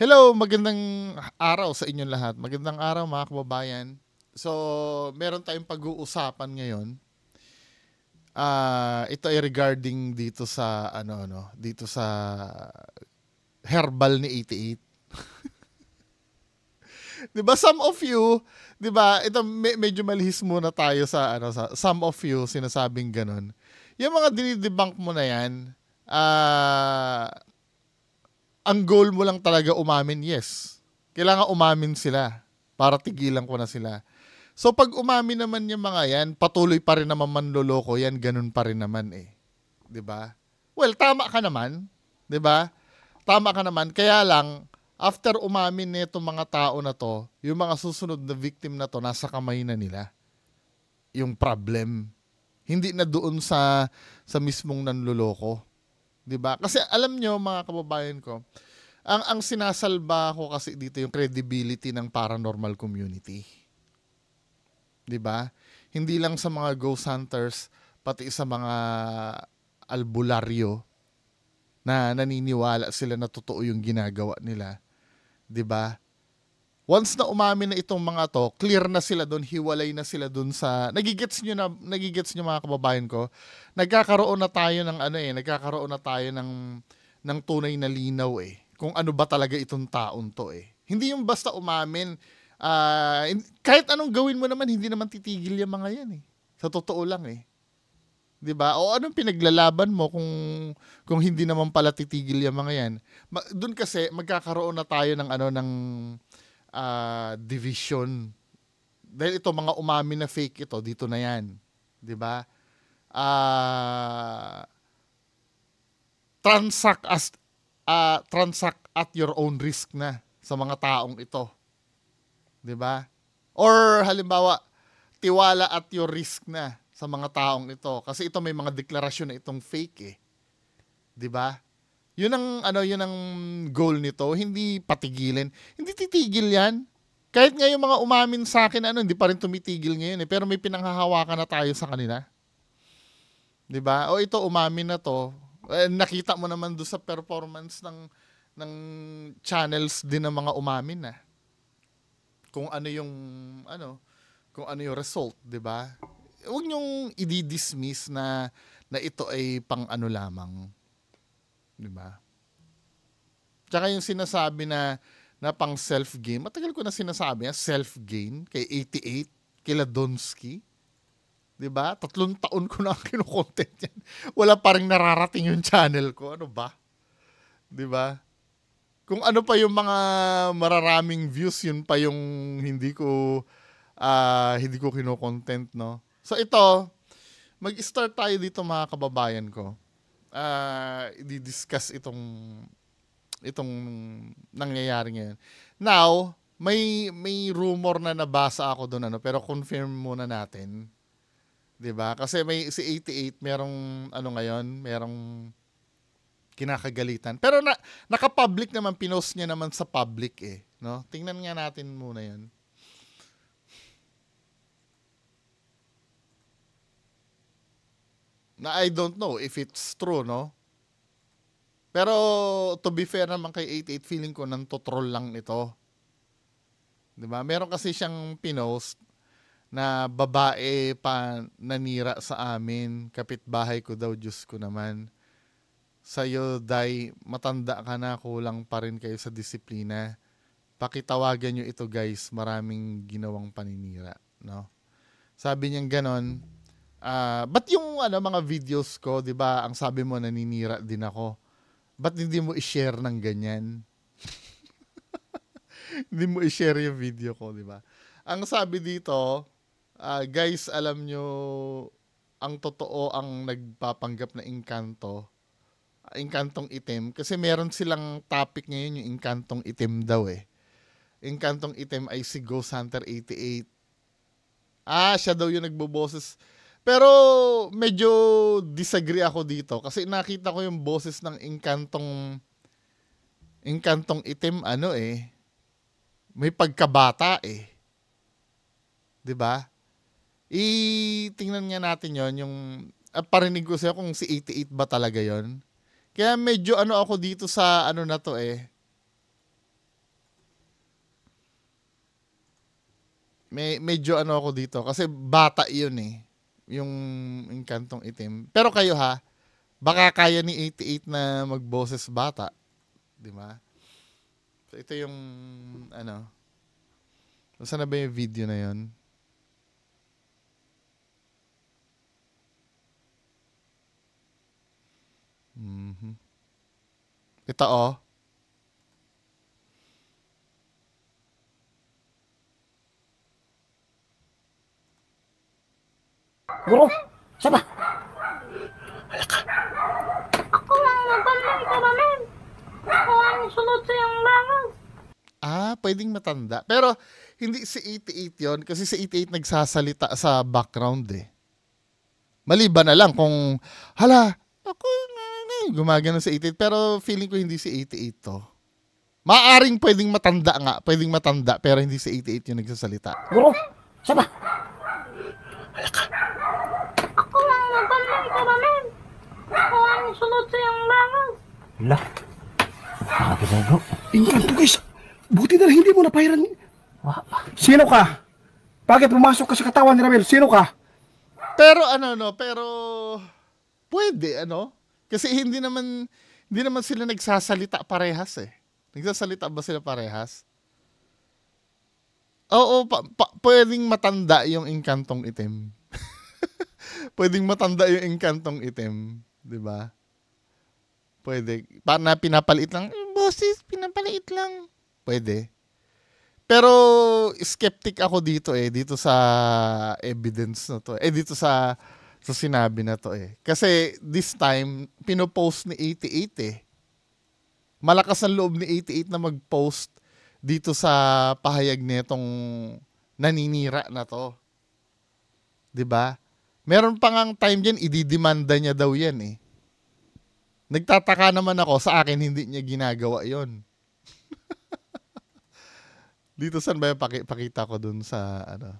Hello, magandang araw sa inyong lahat. Magandang araw mga kababayan. So, meron tayong pag-uusapan ngayon. Uh, ito ay regarding dito sa ano ano, dito sa herbal ni 88. 'Di ba some of you, 'di ba? Ito me- medyo malihis muna tayo sa ano sa some of you sinasabing ganun. Yung mga dinidebunk mo na 'yan, ah uh, ang goal mo lang talaga umamin, yes. Kailangan umamin sila para tigilan ko na sila. So pag umamin naman yung mga yan, patuloy pa rin naman manloloko yan, ganun pa rin naman eh. 'Di ba? Well, tama ka naman, 'di ba? Tama ka naman, kaya lang after umamin nito mga tao na to, yung mga susunod na victim na to nasa kamay na nila yung problem. Hindi na doon sa sa mismong nanloloko. 'Di ba? Kasi alam nyo mga kababayan ko, ang ang sinasalba ko kasi dito yung credibility ng paranormal community. 'Di ba? Hindi lang sa mga ghost hunters, pati sa mga albularyo na naniniwala sila na totoo yung ginagawa nila. 'Di ba? once na umamin na itong mga to, clear na sila doon, hiwalay na sila doon sa nagigits niyo na nagigits niyo mga kababayan ko. Nagkakaroon na tayo ng ano eh, nagkakaroon na tayo ng ng tunay na linaw eh kung ano ba talaga itong taon to eh. Hindi yung basta umamin uh, kahit anong gawin mo naman hindi naman titigil yung mga yan eh. Sa totoo lang eh. 'di ba? O anong pinaglalaban mo kung kung hindi naman pala titigil 'yang mga 'yan? Ma- doon kasi magkakaroon na tayo ng ano ng uh, division. Dahil ito, mga umami na fake ito, dito na yan. ba? Diba? Uh, transact as uh, transact at your own risk na sa mga taong ito. 'Di ba? Or halimbawa, tiwala at your risk na sa mga taong ito kasi ito may mga deklarasyon na itong fake eh. 'Di ba? Yun ang ano, yun ang goal nito, hindi patigilin. Hindi titigil 'yan. Kahit nga yung mga umamin sa akin ano, hindi pa rin tumitigil ngayon eh, pero may pinanghahawakan na tayo sa kanila. 'Di ba? O ito umamin na 'to. Eh, nakita mo naman do sa performance ng ng channels din ng mga umamin na. Ah. Kung ano yung ano, kung ano yung result, 'di ba? Huwag niyo i-dismiss na na ito ay pang ano lamang 'Di ba? Tsaka yung sinasabi na na pang self-gain, matagal ko na sinasabi na self-gain kay 88, kay Ladonsky. 'Di ba? Tatlong taon ko na kino-content yan. Wala pa ring nararating yung channel ko. Ano ba? 'Di ba? Kung ano pa yung mga mararaming views, yun pa yung hindi ko uh, hindi ko kino-content, no? So ito, mag-start tayo dito mga kababayan ko uh, i-discuss itong itong nangyayari ngayon. Now, may may rumor na nabasa ako doon ano, pero confirm muna natin. 'Di ba? Kasi may si 88 merong ano ngayon, merong kinakagalitan. Pero na, naka-public naman pinost niya naman sa public eh, no? Tingnan nga natin muna 'yon. Na I don't know if it's true, no? Pero to be fair naman kay 88, feeling ko nang troll lang ito. 'Di ba? Meron kasi siyang pinost na babae pa nanira sa amin, kapitbahay ko daw, Diyos ko naman. Sa'yo, Day, matanda ka na, kulang pa rin kayo sa disiplina. Pakitawagan nyo ito, guys. Maraming ginawang paninira, no? Sabi niyang ganon, Uh, but yung ano, mga videos ko, di ba, ang sabi mo naninira din ako. But hindi mo i-share ng ganyan? hindi mo i-share yung video ko, di ba? Ang sabi dito, uh, guys, alam nyo, ang totoo ang nagpapanggap na inkanto, inkantong itim, kasi meron silang topic ngayon yung inkantong itim daw eh. Inkantong itim ay si Ghost Hunter 88. Ah, siya daw yung nagboboses pero medyo disagree ako dito kasi nakita ko yung boses ng Inkantong Inkantong Itim ano eh. May pagkabata eh. 'Di ba? Itingnan nga natin 'yon yung at ah, parinig ko sa'yo kung si 88 ba talaga yon Kaya medyo ano ako dito sa ano na to eh. May, medyo ano ako dito kasi bata 'yon eh yung, inkantong itim. Pero kayo ha, baka kaya ni 88 na magboses bata. Di ba? So, ito yung, ano, saan na ba yung video na yon? Mm-hmm. Ito oh. Guro, saan ba? Wala ka. Ako ang nagbalay ka namin. Ako ang sunod sa iyong Ah, pwedeng matanda. Pero hindi si 88 yon kasi si 88 nagsasalita sa background eh. Maliban na lang kung, hala, ako, gumagana sa 88. Pero feeling ko hindi si 88 to. Maaring pwedeng matanda nga, pwedeng matanda, pero hindi si 88 yung nagsasalita. Guro, saan ba? Wala ka. Ay, karamin. Kung ano sunod sa iyong langaw. Wala. Nakaginagaw. Ingat po guys. Buti na hindi mo napahiran. Wapa. Sino ka? Bakit pumasok ka sa katawan ni Ramel? Sino ka? Pero ano no, pero pwede ano? Kasi hindi naman hindi naman sila nagsasalita parehas eh. Nagsasalita ba sila parehas? Oo, pa, pa, pwedeng matanda yung inkantong itim. Pwedeng matanda yung inkantong itim, 'di ba? Pwede. Para na pinapalit lang, eh, boses, pinapalit lang. Pwede. Pero skeptic ako dito eh, dito sa evidence na to. Eh dito sa sa sinabi na to eh. Kasi this time, pinopost ni 88 eh. Malakas ang loob ni 88 na mag-post dito sa pahayag nitong naninira na to. 'Di ba? Meron pang ngang time yan, ididimanda niya daw yan eh. Nagtataka naman ako, sa akin hindi niya ginagawa yon Dito saan ba yung pakita ko dun sa ano?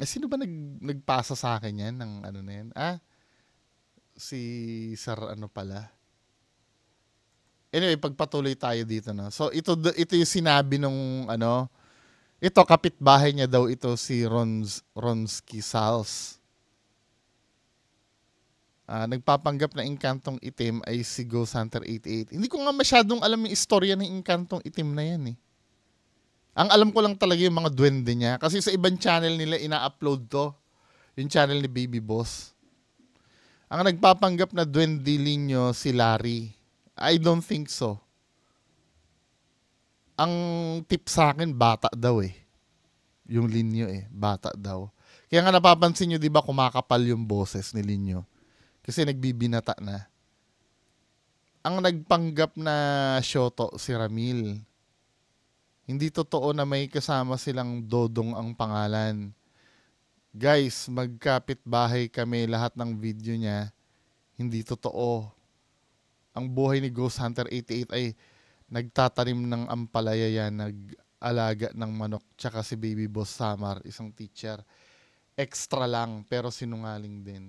Eh, sino ba nag, nagpasa sa akin yan ng ano na yan? Ah, si Sir ano pala. Anyway, pagpatuloy tayo dito na. No? So ito ito yung sinabi nung ano ito, kapitbahay niya daw ito si Rons, Ronski Sals. Uh, nagpapanggap na Inkantong Itim ay si Go Hunter 88. Hindi ko nga masyadong alam yung istorya ng Inkantong Itim na yan eh. Ang alam ko lang talaga yung mga duwende niya. Kasi sa ibang channel nila ina-upload to. Yung channel ni Baby Boss. Ang nagpapanggap na duwende niyo si Larry. I don't think so ang tip sa akin, bata daw eh. Yung Linyo eh, bata daw. Kaya nga napapansin nyo, di ba, kumakapal yung boses ni Linyo. Kasi nagbibinata na. Ang nagpanggap na Shoto, si Ramil. Hindi totoo na may kasama silang Dodong ang pangalan. Guys, magkapit bahay kami lahat ng video niya. Hindi totoo. Ang buhay ni Ghost Hunter 88 ay nagtatanim ng ampalaya yan, nag-alaga ng manok, tsaka si Baby Boss Samar, isang teacher. Extra lang, pero sinungaling din.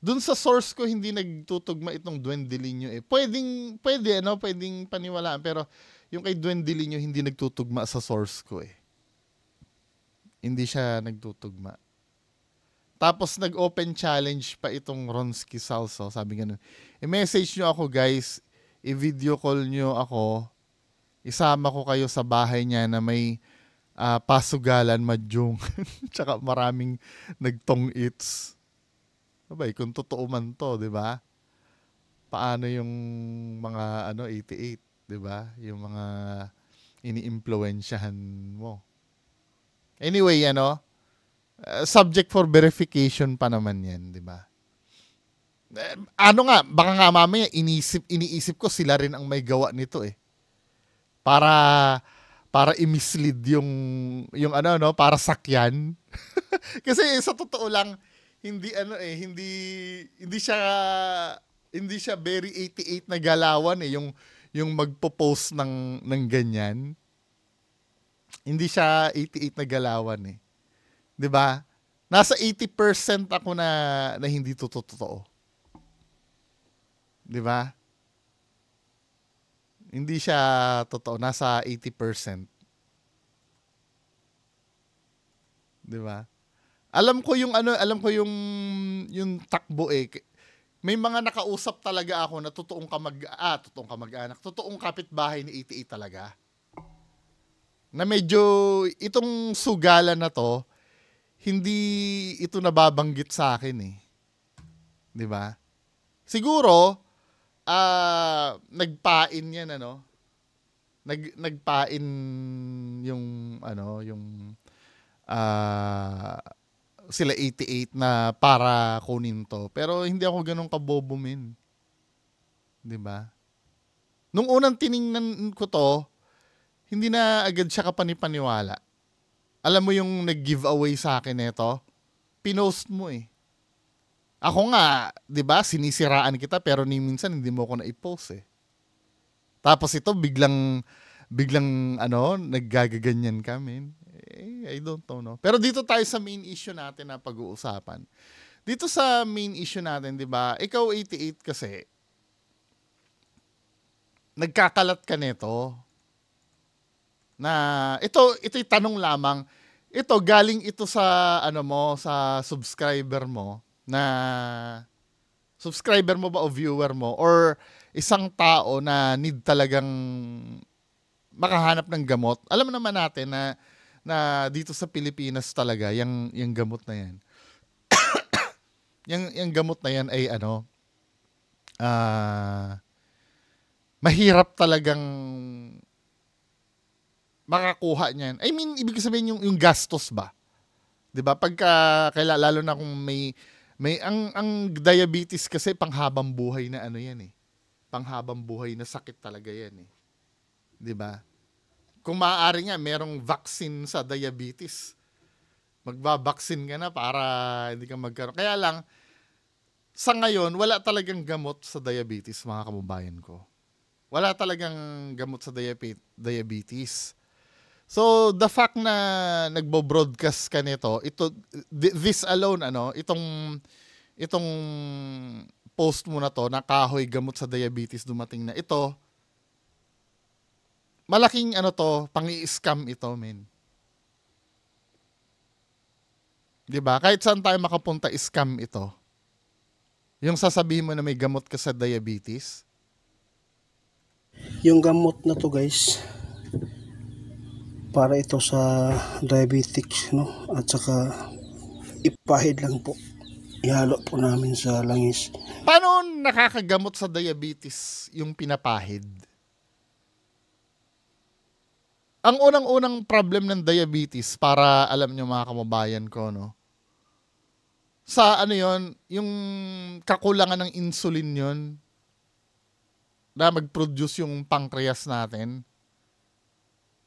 Doon sa source ko, hindi nagtutugma itong Duendelinyo eh. Pwedeng, pwede, ano? Pwedeng paniwalaan. Pero yung kay Duendelinyo, hindi nagtutugma sa source ko eh. Hindi siya nagtutugma. Tapos nag-open challenge pa itong Ronski Salso. Sabi nga ganun, i-message nyo ako guys, i-video call nyo ako, isama ko kayo sa bahay niya na may uh, pasugalan, madyong, tsaka maraming nagtong its. Abay, kung totoo man to, di ba? Paano yung mga ano 88, di ba? Yung mga iniimpluwensyahan mo. Anyway, ano, eh, subject for verification pa naman yan, di ba? Uh, ano nga, baka nga mamaya iniisip, iniisip ko sila rin ang may gawa nito eh. Para para i-mislead yung yung ano no para sakyan kasi sa totoo lang hindi ano eh hindi hindi siya hindi siya very 88 na galawan eh yung yung magpo-post ng ng ganyan hindi siya 88 na galawan eh 'Di ba? Nasa 80% ako na na hindi to totoo. 'Di ba? Hindi siya totoo, nasa 80%. 'Di ba? Alam ko yung ano, alam ko yung yung takbo eh. May mga nakausap talaga ako na totoong kamag ah, totoong kamag-anak, totoong kapitbahay ni 88 talaga. Na medyo itong sugala na to, hindi ito nababanggit sa akin eh. 'Di ba? Siguro uh, nagpain 'yan ano. Nag nagpain yung ano, yung uh, sila 88 na para kunin to. Pero hindi ako ganun kabobo min. 'Di ba? Nung unang tiningnan ko to, hindi na agad siya kapanipaniwala alam mo yung nag-giveaway sa akin nito, pinost mo eh. Ako nga, 'di ba, sinisiraan kita pero ni minsan hindi mo ako na-post i eh. Tapos ito biglang biglang ano, naggagaganyan kami. Eh, I don't know. No? Pero dito tayo sa main issue natin na pag-uusapan. Dito sa main issue natin, 'di ba? Ikaw 88 kasi nagkakalat ka nito na ito ito'y tanong lamang. Ito galing ito sa ano mo sa subscriber mo na subscriber mo ba o viewer mo or isang tao na need talagang makahanap ng gamot. Alam naman natin na na dito sa Pilipinas talaga yung yung gamot na yan. yung yung gamot na yan ay ano uh, mahirap talagang makakuha niyan? I mean, ibig sabihin yung, yung gastos ba? 'Di ba? Pagka kaila, lalo na kung may may ang ang diabetes kasi panghabang buhay na ano 'yan eh. Panghabang buhay na sakit talaga 'yan eh. 'Di ba? Kung maaari nga merong vaccine sa diabetes. Magbabaksin ka na para hindi ka magkaroon. Kaya lang sa ngayon, wala talagang gamot sa diabetes mga kababayan ko. Wala talagang gamot sa diabetes. So the fact na nagbo-broadcast ka nito, ito this alone ano, itong itong post mo na to na kahoy gamot sa diabetes dumating na ito. Malaking ano to, pang-i-scam ito, men. 'Di ba? Kahit saan tayo makapunta, scam ito. Yung sasabihin mo na may gamot ka sa diabetes. Yung gamot na to, guys, para ito sa diabetics no at saka ipahid lang po ihalo po namin sa langis paano nakakagamot sa diabetes yung pinapahid ang unang-unang problem ng diabetes para alam niyo mga kababayan ko no sa ano yon yung kakulangan ng insulin yon na mag-produce yung pancreas natin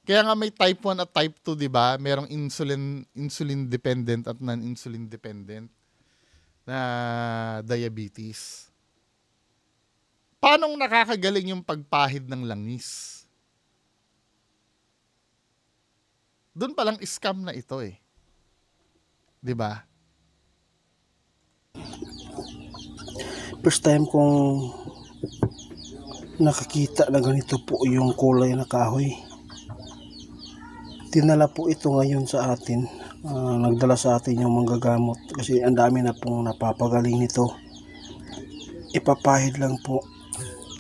kaya nga may type 1 at type 2, 'di ba? Merong insulin insulin dependent at non-insulin dependent na diabetes. Paanong nakakagaling yung pagpahid ng langis? Doon lang scam na ito eh. 'Di ba? First time kong nakakita na ganito po yung kulay na kahoy. Tinala po ito ngayon sa atin. Uh, nagdala sa atin yung manggagamot kasi ang dami na pong napapagaling nito. Ipapahid lang po.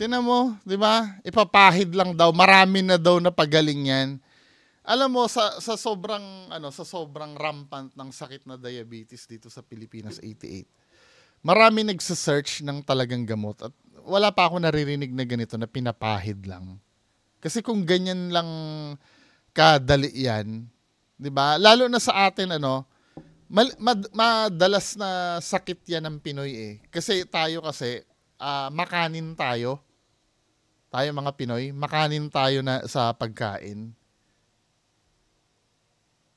Tinan mo, di ba? Ipapahid lang daw. Marami na daw na pagaling yan. Alam mo sa sa sobrang ano sa sobrang rampant ng sakit na diabetes dito sa Pilipinas 88. Marami nagsa search ng talagang gamot at wala pa ako naririnig na ganito na pinapahid lang. Kasi kung ganyan lang kadali yan. 'Di ba? Lalo na sa atin ano, mal- mad- madalas na sakit yan ng Pinoy eh. Kasi tayo kasi uh, makanin tayo. Tayo mga Pinoy, makanin tayo na sa pagkain.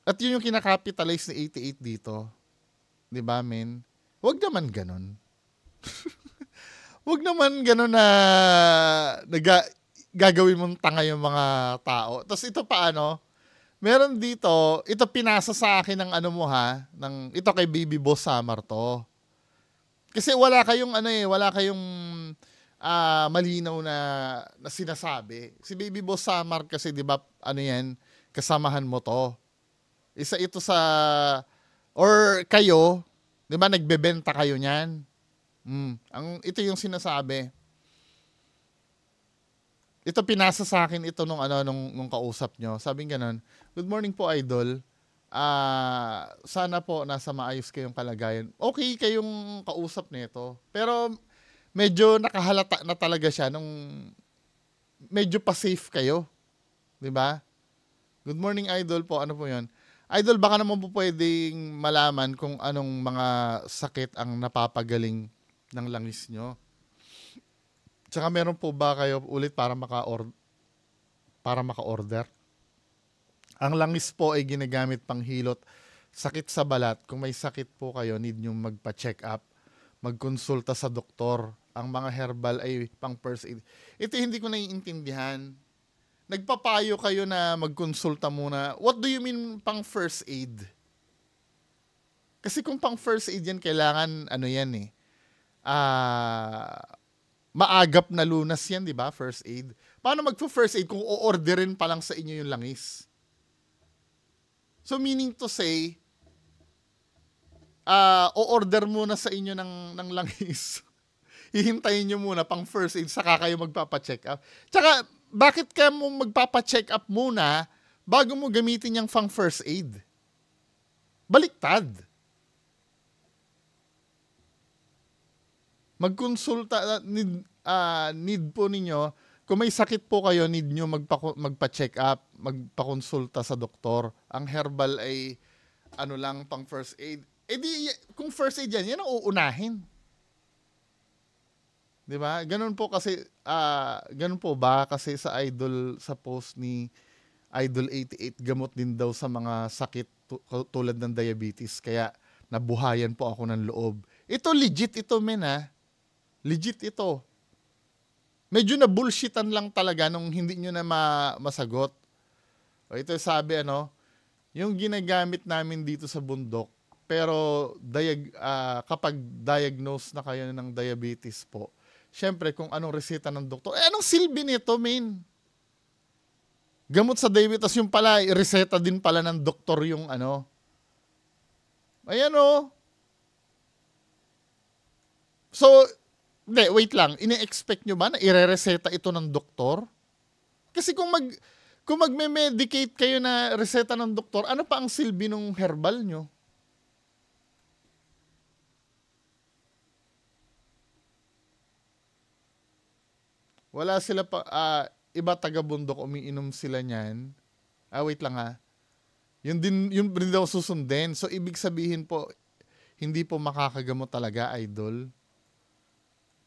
At yun yung kinakapitalize ni 88 dito. 'Di ba, men? Huwag naman ganun. Huwag naman gano'n na naga, gagawin mong tanga yung mga tao. Tapos ito pa ano, meron dito, ito pinasa sa akin ng ano mo ha, ng, ito kay Baby Boss Summer to. Kasi wala kayong ano eh, wala kayong uh, malinaw na, na sinasabi. Si Baby Boss Summer kasi 'di ba ano 'yan, kasamahan mo to. Isa ito sa or kayo, 'di ba nagbebenta kayo niyan? Mm, ang ito yung sinasabi. Ito pinasa sa akin ito nung ano nung, nung kausap nyo. Sabing ganun, "Good morning po, idol. Ah, uh, sana po nasa maayos kayong kalagayan. Okay kayong kausap nito. Pero medyo nakahalata na talaga siya nung medyo pa safe kayo. 'Di ba? Good morning, idol po. Ano po 'yon? Idol, baka naman po pwedeng malaman kung anong mga sakit ang napapagaling ng langis nyo. Tsaka meron po ba kayo ulit para maka para maka-order? Ang langis po ay ginagamit pang hilot sakit sa balat. Kung may sakit po kayo, need nyo magpa-check up, magkonsulta sa doktor. Ang mga herbal ay pang first aid. Ito hindi ko naiintindihan. Nagpapayo kayo na magkonsulta muna. What do you mean pang first aid? Kasi kung pang first aid yan, kailangan ano yan eh. Ah, uh, maagap na lunas yan, di ba? First aid. Paano magpo-first aid kung o-orderin pa lang sa inyo yung langis? So meaning to say, uh, o-order muna sa inyo ng, ng langis. Hihintayin nyo muna pang first aid, saka kayo magpapacheck up. Tsaka, bakit ka mo magpapacheck up muna bago mo gamitin yung pang first aid? Baliktad. magkonsulta need uh, need po ninyo kung may sakit po kayo need nyo magpa magpa-check up, magpakonsulta sa doktor. Ang herbal ay ano lang pang first aid. Eh di kung first aid yan, yan ang uunahin. 'Di ba? Ganun po kasi uh, ganun po ba kasi sa idol sa post ni Idol 88 gamot din daw sa mga sakit tulad ng diabetes kaya nabuhayan po ako ng loob. Ito legit ito men ha. Ah. Legit ito. Medyo na bullshitan lang talaga nung hindi nyo na ma- masagot. O ito sabi ano, yung ginagamit namin dito sa bundok, pero diag, uh, kapag diagnose na kayo ng diabetes po, syempre kung anong resita ng doktor, eh, anong silbi nito, main? Gamot sa diabetes yung pala, reseta din pala ng doktor yung ano. Ayan o. Oh. So, hindi, wait lang. Ine-expect nyo ba na irereseta ito ng doktor? Kasi kung mag kung magme-medicate kayo na reseta ng doktor, ano pa ang silbi ng herbal nyo? Wala sila pa, uh, iba taga-bundok, umiinom sila niyan. Ah, wait lang ha. Ah. Yun din, yun din daw susundin. So, ibig sabihin po, hindi po makakagamot talaga, idol.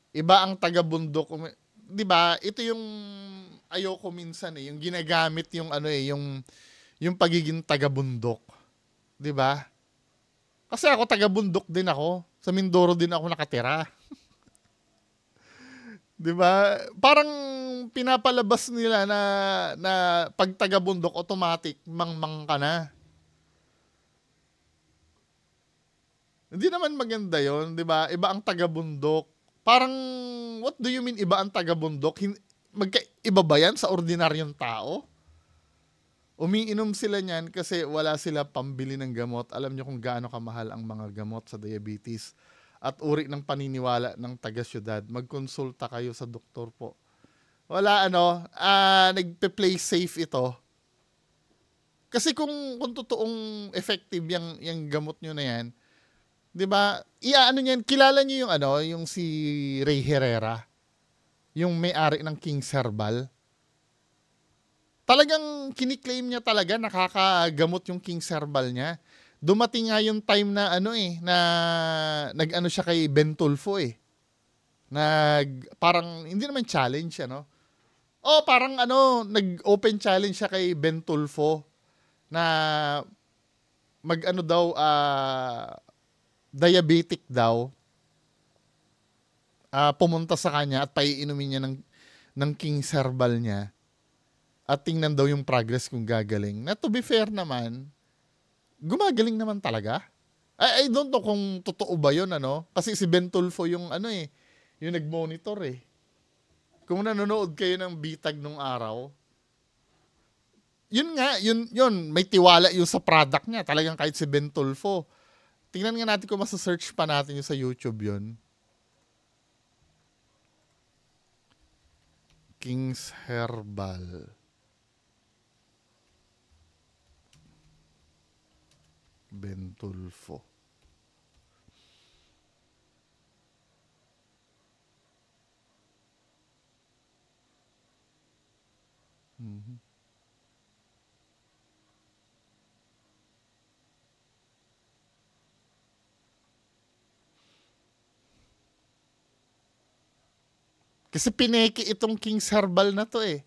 Iba ang taga-bundok. Um, 'Di ba? Ito yung ayoko minsan eh, yung ginagamit yung ano eh, yung yung pagiging taga-bundok. 'Di ba? Kasi ako taga-bundok din ako. Sa Mindoro din ako nakatira. 'Di ba? Parang pinapalabas nila na na pag taga-bundok automatic mangmang ka na. Hindi naman maganda 'yon, 'di ba? Iba ang taga-bundok Parang, what do you mean iba ang taga-bundok? Hin- magka, iba ba yan sa ordinaryong tao? Umiinom sila niyan kasi wala sila pambili ng gamot. Alam niyo kung gaano kamahal ang mga gamot sa diabetes at uri ng paniniwala ng taga-syudad. Magkonsulta kayo sa doktor po. Wala ano, uh, nagpe-play safe ito. Kasi kung, kung totoong effective yung, yung gamot nyo na yan, 'Di ba? Iya, ano niyan, kilala niyo yung ano, yung si Ray Herrera, yung may-ari ng King Herbal. Talagang kiniklaim niya talaga nakakagamot yung King Herbal niya. Dumating nga yung time na ano eh, na nag-ano siya kay Bentulfo eh. Nag parang hindi naman challenge ano. Oh, parang ano, nag-open challenge siya kay Bentulfo na mag ano daw uh, diabetic daw, uh, pumunta sa kanya at paiinumin niya ng, ng king herbal niya at tingnan daw yung progress kung gagaling. Na to be fair naman, gumagaling naman talaga. I, I don't know kung totoo ba yun, ano? Kasi si Bentulfo yung ano eh, yung nag-monitor eh. Kung nanonood kayo ng bitag nung araw, yun nga, yun, yun, may tiwala yung sa product niya. Talagang kahit si Bentulfo, Tingnan nga natin kung masasearch pa natin yung sa YouTube yun. King's Herbal. Bentulfo. Mm-hmm. Kasi pineki itong King's Herbal na to eh.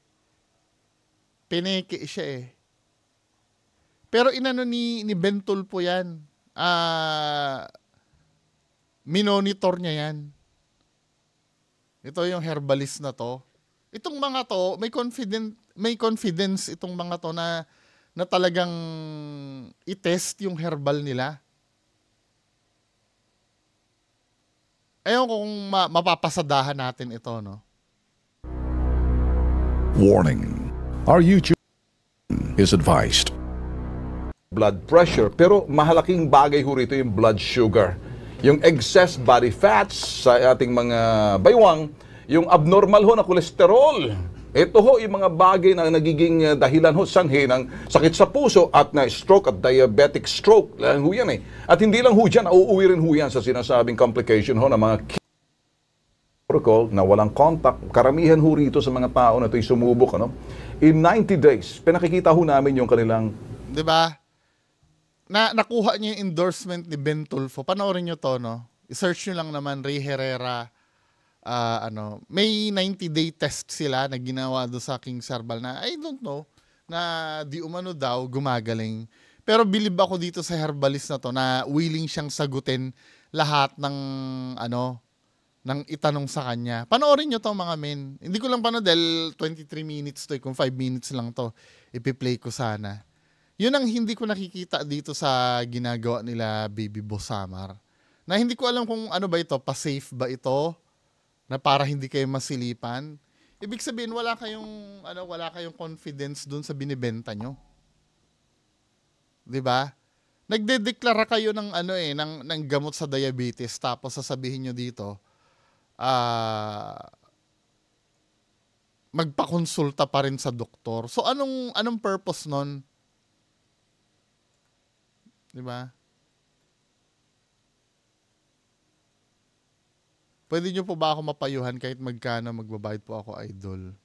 Pineki siya eh. Pero inano ni, ni Bentol po yan. Ah, uh, minonitor niya yan. Ito yung herbalist na to. Itong mga to, may confident may confidence itong mga to na na talagang i-test yung herbal nila. Ewan ko kung ma- mapapasadahan natin ito, no? Warning. Our YouTube is advised. Blood pressure. Pero mahalaking bagay ho rito yung blood sugar. Yung excess body fats sa ating mga baywang, yung abnormal ho na kolesterol ito ho yung mga bagay na nagiging eh, dahilan ho sanhi ng sakit sa puso at na stroke at diabetic stroke lang ho yan eh. At hindi lang ho dyan, nauuwi rin ho yan sa sinasabing complication ho ng mga protocol na walang contact. Karamihan ho rito sa mga tao na ito'y sumubok. Ano? In 90 days, pinakikita ho namin yung kanilang... Di ba? Na, nakuha niya yung endorsement ni Ben Tulfo. Panoorin niyo to, no? I-search niyo lang naman, Ray Herrera, uh, ano, may 90-day test sila na ginawa do sa King Sarbal na I don't know na di umano daw gumagaling. Pero bilib ako dito sa herbalist na to na willing siyang sagutin lahat ng ano ng itanong sa kanya. Panoorin nyo to mga men. Hindi ko lang pano dahil 23 minutes to, eh, kung 5 minutes lang to, ipi-play ko sana. Yun ang hindi ko nakikita dito sa ginagawa nila Baby Bosamar. Na hindi ko alam kung ano ba ito, pa-safe ba ito, na para hindi kayo masilipan. Ibig sabihin wala kayong ano, wala kayong confidence doon sa binebenta nyo. 'Di ba? Nagdedeklara kayo ng ano eh, ng, ng gamot sa diabetes tapos sasabihin nyo dito, ah uh, magpakonsulta pa rin sa doktor. So anong anong purpose noon? 'Di ba? Pwede nyo po ba ako mapayuhan kahit magkano magbabayad po ako, idol?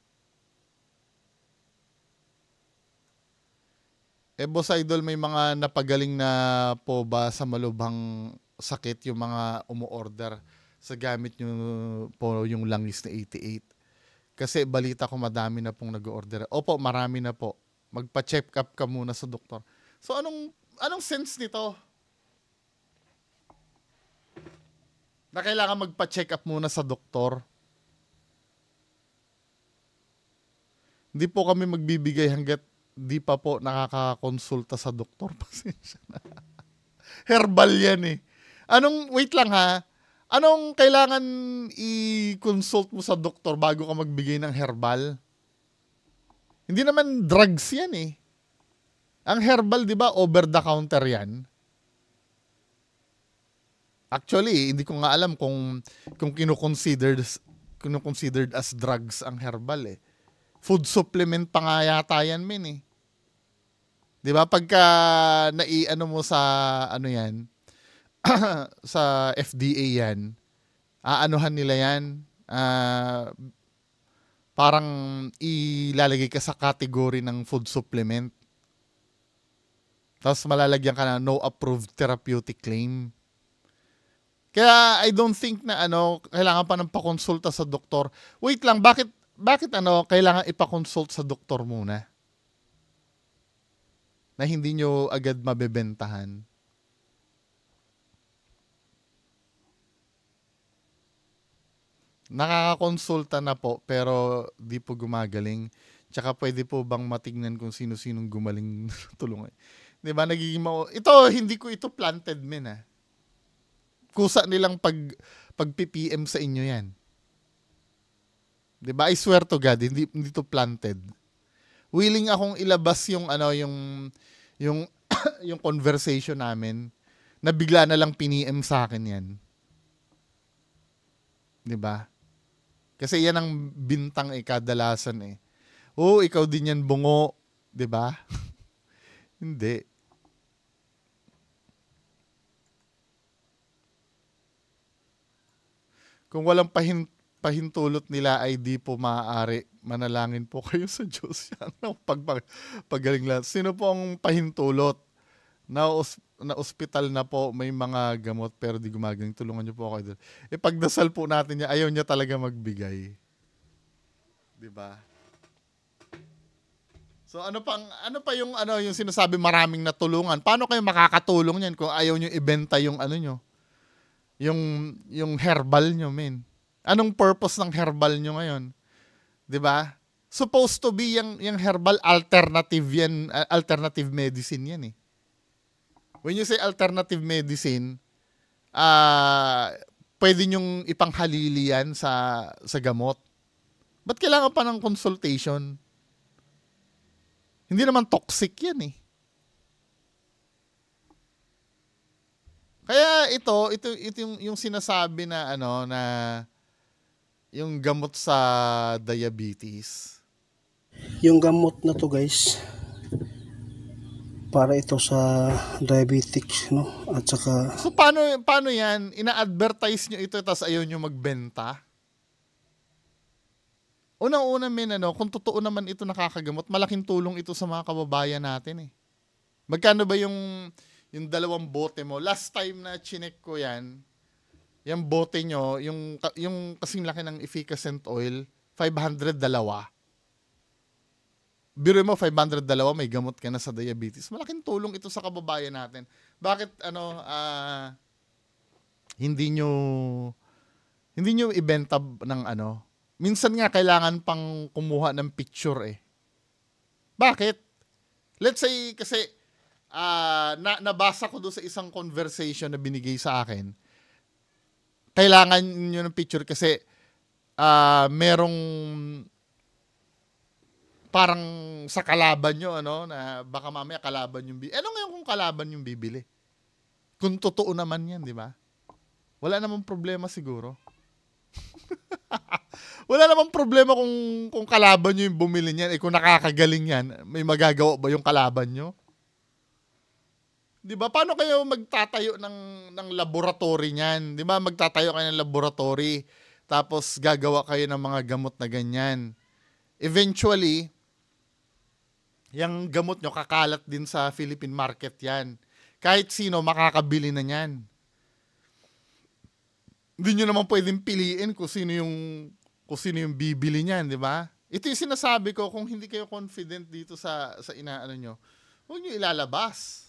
Eh, boss idol, may mga napagaling na po ba sa malubhang sakit yung mga umuorder sa gamit nyo po yung langis na 88? Kasi balita ko madami na pong nag-order. Opo, marami na po. Magpa-check up ka muna sa doktor. So, anong, anong sense nito? na kailangan magpa-check up muna sa doktor. Hindi po kami magbibigay hanggat di pa po nakakakonsulta sa doktor. Pasensya na. Herbal yan eh. Anong, wait lang ha, anong kailangan i-consult mo sa doktor bago ka magbigay ng herbal? Hindi naman drugs yan eh. Ang herbal, di ba, over the counter yan? Actually, hindi ko nga alam kung kung kino-considered kino-considered as drugs ang herbal eh. Food supplement pa nga yata yan min eh. 'Di ba pagka naiano mo sa ano yan sa FDA yan, aanuhan nila yan. Uh, parang ilalagay ka sa category ng food supplement. Tapos malalagyan ka na no approved therapeutic claim. Kaya I don't think na ano, kailangan pa ng pakonsulta sa doktor. Wait lang, bakit bakit ano kailangan ipakonsult sa doktor muna? Na hindi nyo agad mabebentahan. Nakakakonsulta na po pero di po gumagaling. Tsaka pwede po bang matignan kung sino-sinong gumaling tulungan. 'Di ba nagiging ma- Ito hindi ko ito planted men ah kusa nilang pag pag-PPM sa inyo 'yan. 'Di ba? I swear to God, hindi hindi to planted. Willing akong ilabas yung ano yung yung yung conversation namin na bigla na lang piniem sa akin 'yan. 'Di ba? Kasi 'yan ang bintang eh kadalasan eh. Oh, ikaw din 'yan bungo, 'di ba? hindi. kung walang pahin, pahintulot nila ay di po maaari. Manalangin po kayo sa Diyos. Yan ang pag, pag, paggaling lahat. Sino po ang pahintulot? Na, os, na ospital na po, may mga gamot pero di gumagaling. Tulungan niyo po ako. E pagdasal po natin niya, ayaw niya talaga magbigay. Di ba? So ano pang ano pa yung ano yung sinasabi maraming natulungan? Paano kayo makakatulong niyan kung ayaw niyo ibenta yung ano niyo? yung yung herbal nyo, men. Anong purpose ng herbal nyo ngayon? 'Di ba? Supposed to be yung yung herbal alternative yan, uh, alternative medicine yan eh. When you say alternative medicine, ah uh, pwede nyong ipanghalili yan sa sa gamot. Ba't kailangan pa ng consultation? Hindi naman toxic yan eh. Kaya ito, ito, ito yung, yung sinasabi na ano, na yung gamot sa diabetes. Yung gamot na to guys, para ito sa diabetics, no at saka So paano paano 'yan? Ina-advertise niyo ito tapos ayaw niyo magbenta? Unang-una men ano, kung totoo naman ito nakakagamot, malaking tulong ito sa mga kababayan natin eh. Magkano ba yung yung dalawang bote mo. Last time na chinek ko yan, yung bote nyo, yung, yung kasing laki ng efficacent oil, 500 dalawa. Biro mo, 500 dalawa, may gamot ka na sa diabetes. Malaking tulong ito sa kababayan natin. Bakit, ano, uh, hindi nyo, hindi nyo ibenta ng ano. Minsan nga, kailangan pang kumuha ng picture eh. Bakit? Let's say, kasi uh, na, nabasa ko doon sa isang conversation na binigay sa akin. Kailangan niyo ng picture kasi uh, merong parang sa kalaban niyo ano, na baka mamaya kalaban yung bibili. Eh, ano ngayon kung kalaban yung bibili? Kung totoo naman yan, di ba? Wala namang problema siguro. Wala namang problema kung, kung kalaban niyo yung bumili niyan. Eh, kung nakakagaling yan, may magagawa ba yung kalaban niyo? 'Di ba? Paano kayo magtatayo ng ng laboratory niyan? 'Di ba? Magtatayo kayo ng laboratory tapos gagawa kayo ng mga gamot na ganyan. Eventually, yung gamot nyo kakalat din sa Philippine market yan. Kahit sino makakabili na yan. Hindi nyo naman pwedeng piliin kung sino yung kung sino yung bibili niyan, di ba? Ito yung sinasabi ko kung hindi kayo confident dito sa sa inaano nyo, huwag nyo ilalabas.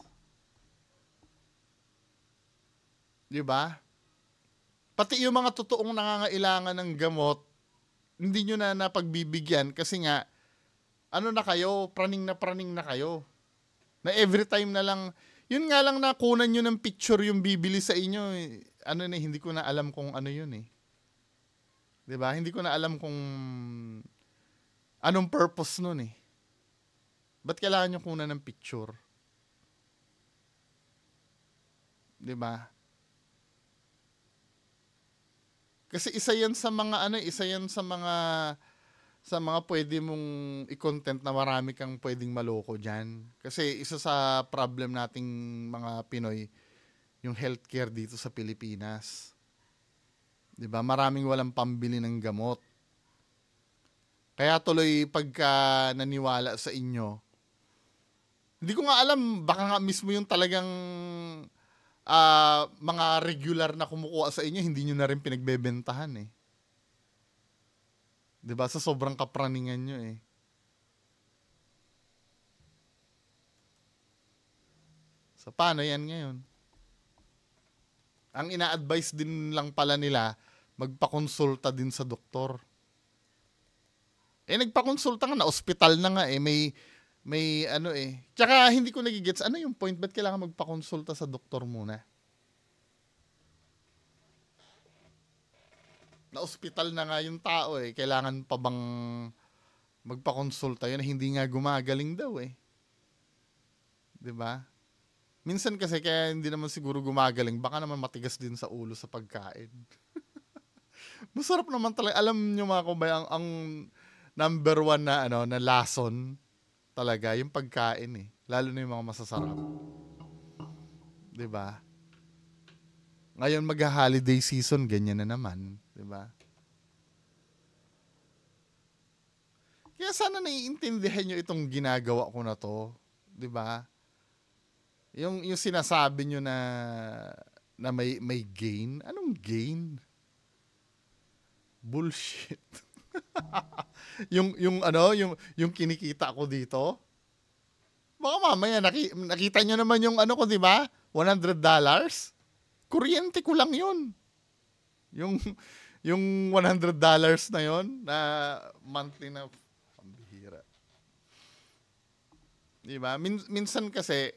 'Di ba? Pati yung mga totoong nangangailangan ng gamot, hindi nyo na napagbibigyan kasi nga, ano na kayo, praning na praning na kayo. Na every time na lang, yun nga lang nakunan nyo ng picture yung bibili sa inyo. Eh. Ano na, hindi ko na alam kung ano yun eh. ba diba? Hindi ko na alam kung anong purpose nun eh. Ba't kailangan nyo kunan ng picture? 'di ba? Kasi isa 'yan sa mga ano, eh, isa 'yan sa mga sa mga pwede mong i-content na marami kang pwedeng maloko diyan. Kasi isa sa problem nating mga Pinoy yung healthcare dito sa Pilipinas. 'Di ba? Maraming walang pambili ng gamot. Kaya tuloy pagka naniwala sa inyo, hindi ko nga alam, baka nga mismo yung talagang uh, mga regular na kumukuha sa inyo, hindi nyo na rin pinagbebentahan eh. 'Di ba Sa sobrang kapraningan nyo eh. So, paano yan ngayon? Ang ina-advise din lang pala nila, magpakonsulta din sa doktor. Eh, nagpakonsulta nga na, ospital na nga eh, may, may ano eh. Tsaka hindi ko nagigets, ano yung point? Ba't kailangan magpakonsulta sa doktor muna? Na-hospital na nga yung tao eh. Kailangan pa bang magpakonsulta yun? Hindi nga gumagaling daw eh. 'Di ba? Minsan kasi kaya hindi naman siguro gumagaling. Baka naman matigas din sa ulo sa pagkain. Masarap naman talaga. Alam niyo mga kumbay, ang, ang number one na, ano, na lason talaga yung pagkain eh. Lalo na yung mga masasarap. 'Di ba? Ngayon magha-holiday season, ganyan na naman, 'di ba? Kaya sana naiintindihan nyo itong ginagawa ko na to. 'Di ba? Yung, yung sinasabi nyo na, na may, may gain. Anong gain? Bullshit. yung yung ano, yung yung kinikita ko dito. Baka mamaya naki, nakita niyo naman yung ano ko, 'di ba? 100 dollars. Kuryente ko lang 'yun. Yung yung 100 dollars na 'yon na monthly na pambihira. 'Di ba? Min, minsan kasi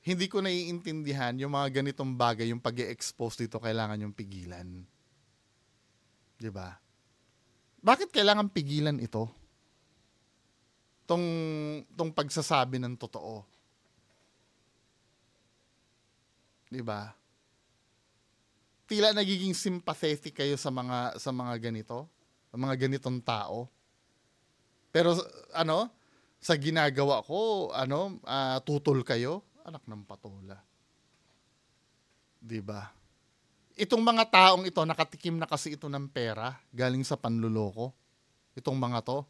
hindi ko naiintindihan yung mga ganitong bagay, yung pag expose dito kailangan yung pigilan. 'Di ba? Bakit kailangan pigilan ito? Tong, tong pagsasabi ng totoo. Di ba? Tila nagiging sympathetic kayo sa mga sa mga ganito, sa mga ganitong tao. Pero ano, sa ginagawa ko, ano, uh, tutol kayo, anak ng patola. 'Di ba? itong mga taong ito, nakatikim na kasi ito ng pera galing sa panluloko. Itong mga to.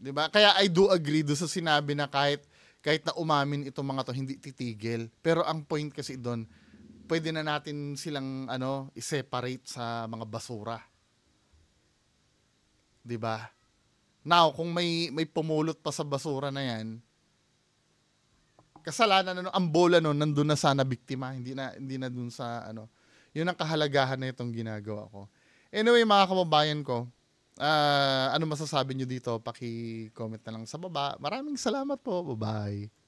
'Di ba? Kaya I do agree do sa sinabi na kahit kahit na umamin itong mga to hindi titigil. Pero ang point kasi doon, pwede na natin silang ano, i-separate sa mga basura. 'Di ba? Now, kung may may pumulot pa sa basura na 'yan, kasalanan ano, ang bola no nandoon na sana biktima, hindi na hindi na doon sa ano. 'Yun ang kahalagahan na itong ginagawa ko. Anyway, mga kababayan ko, uh, ano masasabi niyo dito? Paki-comment na lang sa baba. Maraming salamat po. Bye-bye.